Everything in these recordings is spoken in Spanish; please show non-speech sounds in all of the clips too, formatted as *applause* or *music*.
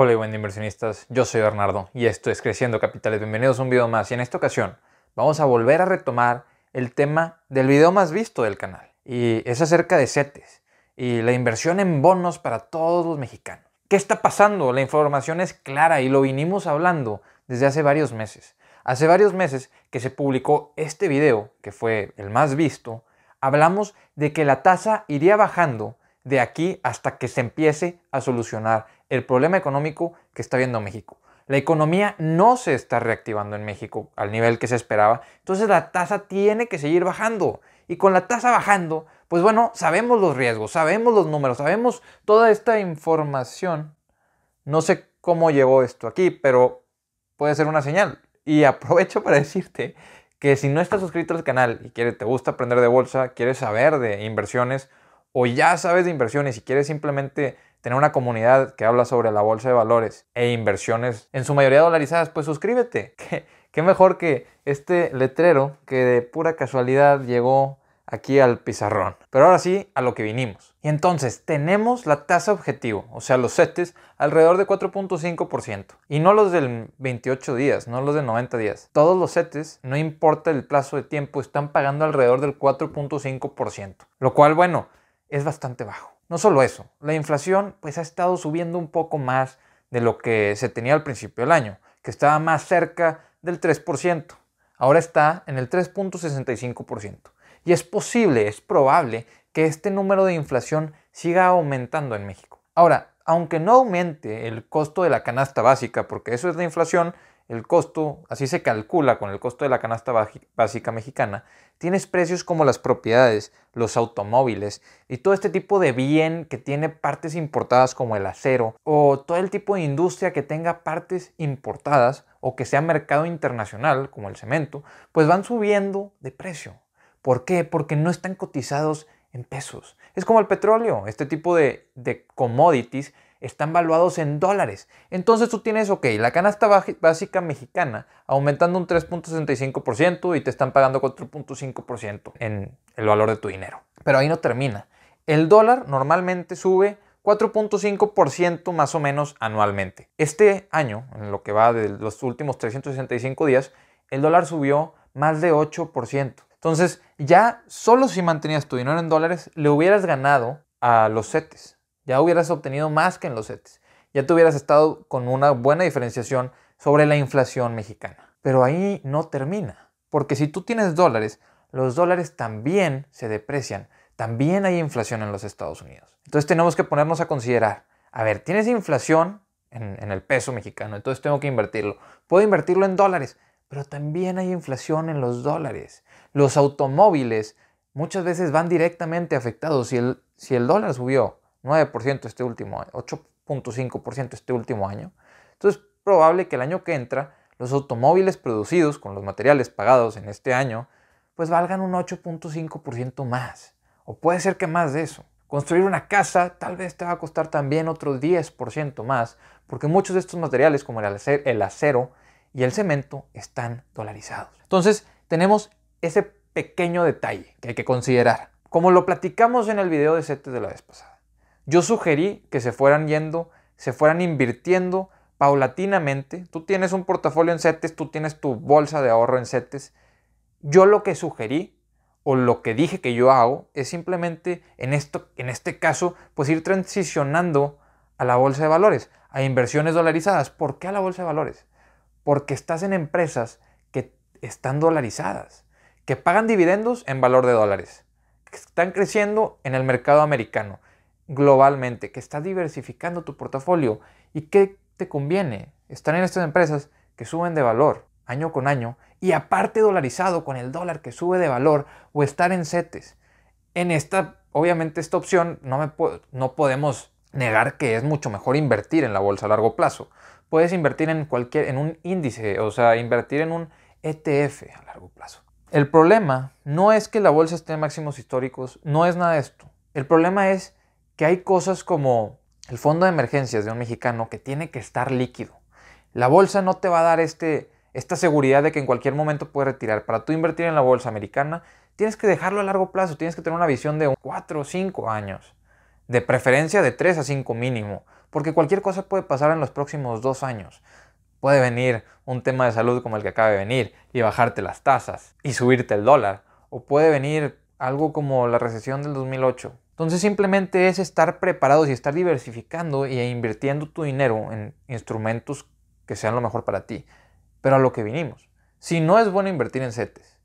Hola y buen inversionistas, yo soy Bernardo y esto es Creciendo Capitales. Bienvenidos a un video más y en esta ocasión vamos a volver a retomar el tema del video más visto del canal y es acerca de CETES y la inversión en bonos para todos los mexicanos. ¿Qué está pasando? La información es clara y lo vinimos hablando desde hace varios meses. Hace varios meses que se publicó este video, que fue el más visto, hablamos de que la tasa iría bajando de aquí hasta que se empiece a solucionar el problema económico que está viendo México. La economía no se está reactivando en México al nivel que se esperaba, entonces la tasa tiene que seguir bajando. Y con la tasa bajando, pues bueno, sabemos los riesgos, sabemos los números, sabemos toda esta información. No sé cómo llegó esto aquí, pero puede ser una señal. Y aprovecho para decirte que si no estás suscrito al canal y quieres, te gusta aprender de bolsa, quieres saber de inversiones o ya sabes de inversiones y quieres simplemente tener una comunidad que habla sobre la bolsa de valores e inversiones, en su mayoría dolarizadas, pues suscríbete. *laughs* Qué, mejor que este letrero que de pura casualidad llegó aquí al pizarrón. Pero ahora sí, a lo que vinimos. Y entonces, tenemos la tasa objetivo, o sea, los setes alrededor de 4.5%. Y no los del 28 días, no los de 90 días. Todos los setes, no importa el plazo de tiempo, están pagando alrededor del 4.5%. Lo cual, bueno, es bastante bajo. No solo eso, la inflación pues ha estado subiendo un poco más de lo que se tenía al principio del año, que estaba más cerca del 3%. Ahora está en el 3.65%. Y es posible, es probable que este número de inflación siga aumentando en México. Ahora, aunque no aumente el costo de la canasta básica, porque eso es la inflación, el costo, así se calcula con el costo de la canasta básica mexicana, tienes precios como las propiedades, los automóviles y todo este tipo de bien que tiene partes importadas como el acero o todo el tipo de industria que tenga partes importadas o que sea mercado internacional como el cemento, pues van subiendo de precio. ¿Por qué? Porque no están cotizados en pesos. Es como el petróleo, este tipo de, de commodities están valuados en dólares. Entonces tú tienes, ok, la canasta básica mexicana aumentando un 3.65% y te están pagando 4.5% en el valor de tu dinero. Pero ahí no termina. El dólar normalmente sube 4.5% más o menos anualmente. Este año, en lo que va de los últimos 365 días, el dólar subió más de 8%. Entonces, ya solo si mantenías tu dinero en dólares, le hubieras ganado a los CETES ya hubieras obtenido más que en los CETES. Ya te hubieras estado con una buena diferenciación sobre la inflación mexicana. Pero ahí no termina. Porque si tú tienes dólares, los dólares también se deprecian. También hay inflación en los Estados Unidos. Entonces tenemos que ponernos a considerar, a ver, tienes inflación en, el peso mexicano, entonces tengo que invertirlo. Puedo invertirlo en dólares, pero también hay inflación en los dólares. Los automóviles muchas veces van directamente afectados. Si el, si el dólar subió 9% este último año, 8.5% este último año. Entonces, es probable que el año que entra los automóviles producidos con los materiales pagados en este año pues valgan un 8.5% más. O puede ser que más de eso. Construir una casa tal vez te va a costar también otro 10% más, porque muchos de estos materiales como el acero y el cemento están dolarizados. Entonces, tenemos ese pequeño detalle que hay que considerar, como lo platicamos en el video de CETES de la vez pasada. Yo sugerí que se fueran yendo, se fueran invirtiendo paulatinamente. Tú tienes un portafolio en CETES, tú tienes tu bolsa de ahorro en CETES. Yo lo que sugerí o lo que dije que yo hago es simplemente en, esto, en este caso, pues ir transicionando a la bolsa de valores, a inversiones dolarizadas. ¿Por qué a la bolsa de valores? Porque estás en empresas que están dolarizadas, que pagan dividendos en valor de dólares, que están creciendo en el mercado americano, globalmente, que está diversificando tu portafolio. ¿Y que te conviene? estar en estas empresas que suben de valor año con año y aparte dolarizado con el dólar que sube de valor o estar en CETES. En esta, obviamente esta opción no, no podemos negar que es mucho mejor invertir en la bolsa a largo plazo. Puedes invertir en cualquier, en un índice, o sea, invertir en un ETF a largo plazo. El problema no es que la bolsa esté en máximos históricos, no es nada de esto. El problema es que hay cosas como el fondo de emergencias de un mexicano que tiene que estar líquido. La bolsa no te va a dar este, esta seguridad de que en cualquier momento puedes retirar. Para tú invertir en la bolsa americana, tienes que dejarlo a largo plazo, tienes que tener una visión de 4 o 5 años, de preferencia de 3 a 5 mínimo, porque cualquier cosa puede pasar en los próximos 2 años. Puede venir un tema de salud como el que acaba de venir y bajarte las tasas y subirte el dólar, o puede venir algo como la recesión del 2008, entonces simplemente es estar preparados y estar diversificando e invirtiendo tu dinero en instrumentos que sean lo mejor para ti. Pero a lo que vinimos. Si no es bueno invertir en CETES,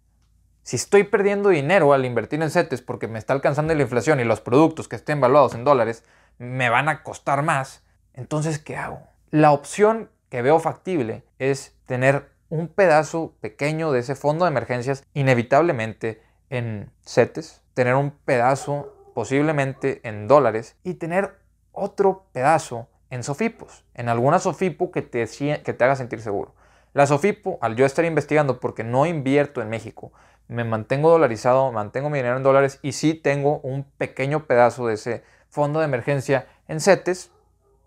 si estoy perdiendo dinero al invertir en CETES porque me está alcanzando la inflación y los productos que estén valuados en dólares me van a costar más, entonces ¿qué hago? La opción que veo factible es tener un pedazo pequeño de ese fondo de emergencias inevitablemente en CETES, tener un pedazo posiblemente en dólares, y tener otro pedazo en Sofipos, en alguna Sofipo que te, que te haga sentir seguro. La Sofipo, al yo estar investigando porque no invierto en México, me mantengo dolarizado, mantengo mi dinero en dólares y sí tengo un pequeño pedazo de ese fondo de emergencia en CETES,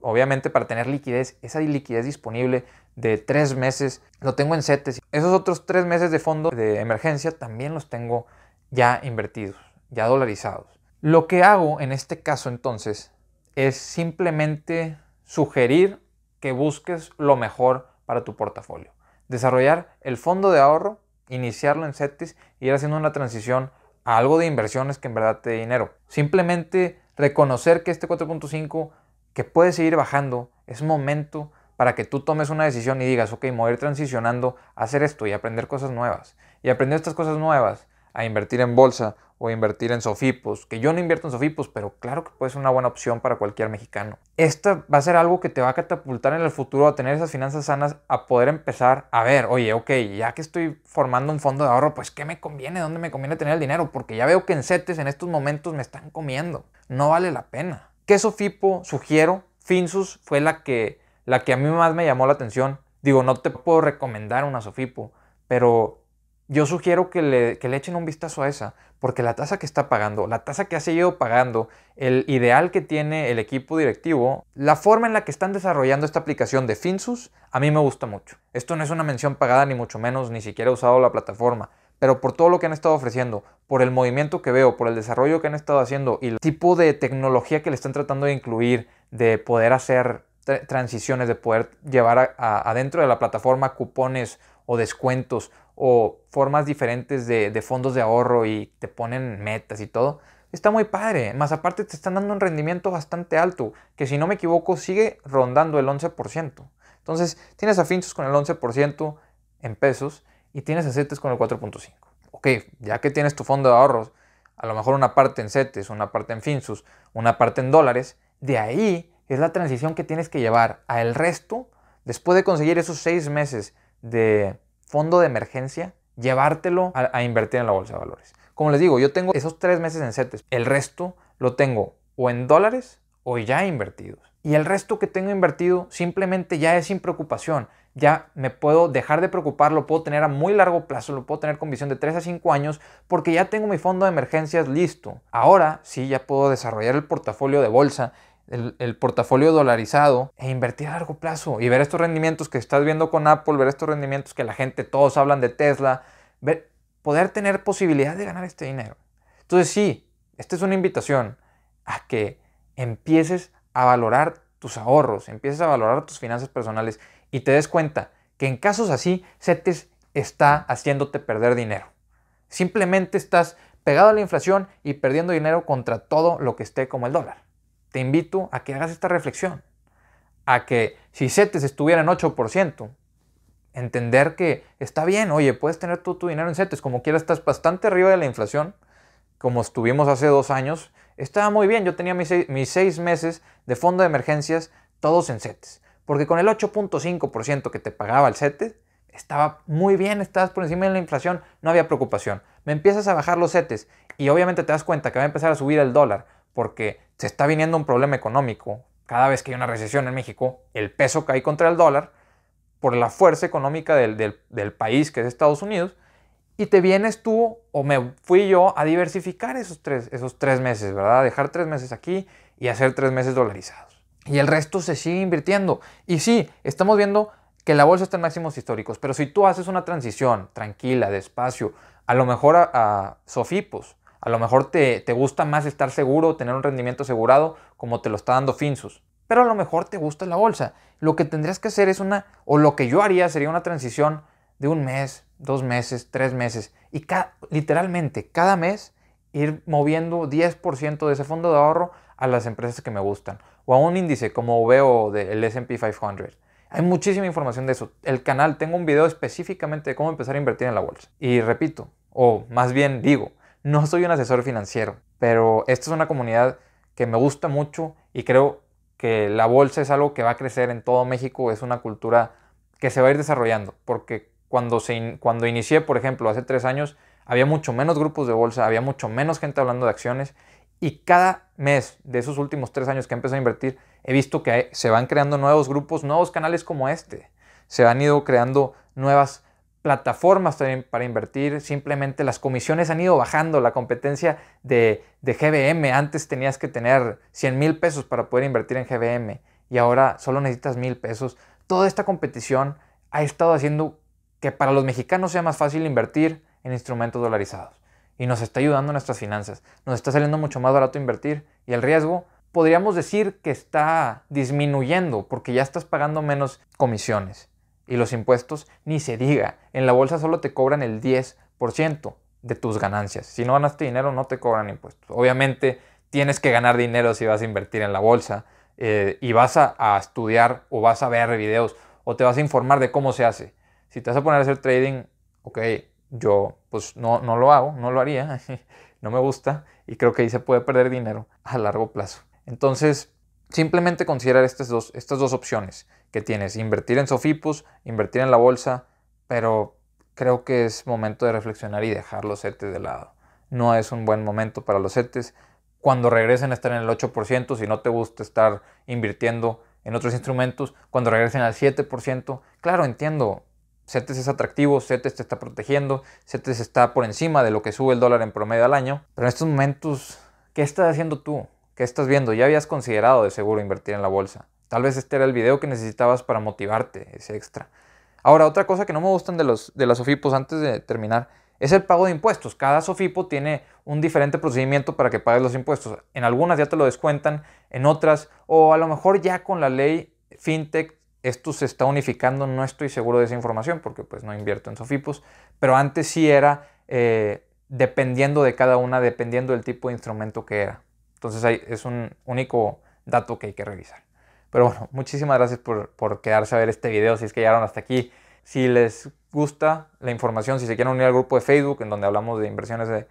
obviamente para tener liquidez, esa liquidez disponible de tres meses, lo tengo en CETES. Esos otros tres meses de fondo de emergencia también los tengo ya invertidos, ya dolarizados. Lo que hago en este caso entonces es simplemente sugerir que busques lo mejor para tu portafolio. Desarrollar el fondo de ahorro, iniciarlo en CETIS y ir haciendo una transición a algo de inversiones que en verdad te dé dinero. Simplemente reconocer que este 4.5 que puede seguir bajando es momento para que tú tomes una decisión y digas, ok, mover, voy a ir transicionando a hacer esto y aprender cosas nuevas. Y aprender estas cosas nuevas, a invertir en bolsa o invertir en Sofipos, que yo no invierto en Sofipos, pero claro que puede ser una buena opción para cualquier mexicano. Esto va a ser algo que te va a catapultar en el futuro a tener esas finanzas sanas, a poder empezar a ver, oye, ok, ya que estoy formando un fondo de ahorro, pues ¿qué me conviene? ¿Dónde me conviene tener el dinero? Porque ya veo que en CETES en estos momentos me están comiendo. No vale la pena. ¿Qué Sofipo sugiero? Finsus fue la que, la que a mí más me llamó la atención. Digo, no te puedo recomendar una Sofipo, pero yo sugiero que le, echen un vistazo a esa, porque la tasa que está pagando, la tasa que ha seguido pagando, el ideal que tiene el equipo directivo, la forma en la que están desarrollando esta aplicación de Finsus, a mí me gusta mucho. Esto no es una mención pagada, ni mucho menos, ni siquiera he usado la plataforma, pero por todo lo que han estado ofreciendo, por el movimiento que veo, por el desarrollo que han estado haciendo y el tipo de tecnología que le están tratando de incluir, de poder hacer transiciones, de poder llevar adentro de la plataforma cupones o descuentos o formas diferentes de, fondos de ahorro y te ponen metas y todo. Está muy padre, más aparte te están dando un rendimiento bastante alto, que si no me equivoco sigue rondando el 11%. Entonces tienes a Finchos con el 11% en pesos y tienes a CETES con el 4.5. Ok, ya que tienes tu fondo de ahorros, a lo mejor una parte en CETES, una parte en Finsus, una parte en dólares, de ahí es la transición que tienes que llevar el resto después de conseguir esos seis meses de, fondo de emergencia, llevártelo a, invertir en la bolsa de valores. Como les digo, yo tengo esos tres meses en CETES. El resto lo tengo o en dólares o ya invertidos. Y el resto que tengo invertido simplemente ya es sin preocupación. Ya me puedo dejar de preocupar, lo puedo tener a muy largo plazo, lo puedo tener con visión de tres a cinco años, porque ya tengo mi fondo de emergencias listo. Ahora sí, ya puedo desarrollar el portafolio de bolsa el, portafolio dolarizado e invertir a largo plazo y ver estos rendimientos que estás viendo con Apple, ver estos rendimientos que la gente, todos hablan de Tesla, ver, poder tener posibilidad de ganar este dinero. Entonces sí, esta es una invitación a que empieces a valorar tus ahorros, empieces a valorar tus finanzas personales y te des cuenta que en casos así CETES está haciéndote perder dinero. Simplemente estás pegado a la inflación y perdiendo dinero contra todo lo que esté como el dólar te invito a que hagas esta reflexión, a que si CETES estuviera en 8%, entender que está bien, oye, puedes tener todo tu dinero en CETES, como quieras, estás bastante arriba de la inflación, como estuvimos hace dos años, estaba muy bien, yo tenía mis seis, mis seis meses de fondo de emergencias todos en CETES, porque con el 8.5% que te pagaba el CETES, estaba muy bien, estabas por encima de la inflación, no había preocupación. Me empiezas a bajar los SETES y obviamente te das cuenta que va a empezar a subir el dólar, porque se está viniendo un problema económico. Cada vez que hay una recesión en México, el peso cae contra el dólar por la fuerza económica del, país que es Estados Unidos. Y te vienes tú o me fui yo a diversificar esos tres, esos tres meses, ¿verdad? Dejar tres meses aquí y hacer tres meses dolarizados. Y el resto se sigue invirtiendo. Y sí, estamos viendo que la bolsa está en máximos históricos, pero si tú haces una transición tranquila, despacio, a lo mejor a, a sofipos, a lo mejor te, te gusta más estar seguro, tener un rendimiento asegurado, como te lo está dando Finsus. Pero a lo mejor te gusta la bolsa. Lo que tendrías que hacer es una, o lo que yo haría sería una transición de un mes, dos meses, tres meses. Y literalmente, cada mes ir moviendo 10% de ese fondo de ahorro a las empresas que me gustan. O a un índice como veo del SP 500. Hay muchísima información de eso. El canal, tengo un video específicamente de cómo empezar a invertir en la bolsa. Y repito, o más bien digo, no soy un asesor financiero, pero esta es una comunidad que me gusta mucho y creo que la bolsa es algo que va a crecer en todo México, es una cultura que se va a ir desarrollando, porque cuando, cuando inicié, por ejemplo, hace tres años, había mucho menos grupos de bolsa, había mucho menos gente hablando de acciones y cada mes de esos últimos tres años que he a invertir, he visto que se van creando nuevos grupos, nuevos canales como este, se han ido creando nuevas plataformas para invertir, simplemente las comisiones han ido bajando, la competencia de, de GBM, antes tenías que tener 100 mil pesos para poder invertir en GBM y ahora solo necesitas mil pesos. Toda esta competición ha estado haciendo que para los mexicanos sea más fácil invertir en instrumentos dolarizados y nos está ayudando nuestras finanzas, nos está saliendo mucho más barato invertir y el riesgo podríamos decir que está disminuyendo porque ya estás pagando menos comisiones. Y los impuestos, ni se diga, en la bolsa solo te cobran el 10% de tus ganancias. Si no ganaste dinero, no te cobran impuestos. Obviamente tienes que ganar dinero si vas a invertir en la bolsa eh, y vas a, estudiar o vas a ver videos o te vas a informar de cómo se hace. Si te vas a poner a hacer trading, ok, yo pues no, no lo hago, no lo haría, *laughs* no me gusta y creo que ahí se puede perder dinero a largo plazo. Entonces, simplemente considerar estas dos, estas dos opciones que tienes. Invertir en Sofipus, invertir en la bolsa, pero creo que es momento de reflexionar y dejar los CETES de lado. No es un buen momento para los CETES. Cuando regresen a estar en el 8%, si no te gusta estar invirtiendo en otros instrumentos, cuando regresen al 7%, claro, entiendo, CETES es atractivo, CETES te está protegiendo, CETES está por encima de lo que sube el dólar en promedio al año, pero en estos momentos, ¿qué estás haciendo tú? ¿Qué estás viendo? ¿Ya habías considerado de seguro invertir en la bolsa? Tal vez este era el video que necesitabas para motivarte, ese extra. Ahora, otra cosa que no me gustan de, los, de las SOFIPOS antes de terminar es el pago de impuestos. Cada SOFIPO tiene un diferente procedimiento para que pagues los impuestos. En algunas ya te lo descuentan, en otras, o a lo mejor ya con la ley FinTech esto se está unificando, no estoy seguro de esa información porque pues no invierto en SOFIPOS, pero antes sí era eh, dependiendo de cada una, dependiendo del tipo de instrumento que era. Entonces ahí es un único dato que hay que revisar. Pero bueno, muchísimas gracias por, quedarse a ver este video, si es que llegaron hasta aquí. Si les gusta la información, si se quieren unir al grupo de Facebook, en donde hablamos de inversiones de,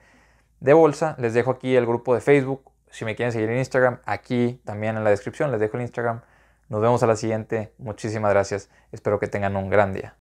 de bolsa, les dejo aquí el grupo de Facebook. Si me quieren seguir en Instagram, aquí también en la descripción les dejo el Instagram. Nos vemos a la siguiente. Muchísimas gracias. Espero que tengan un gran día.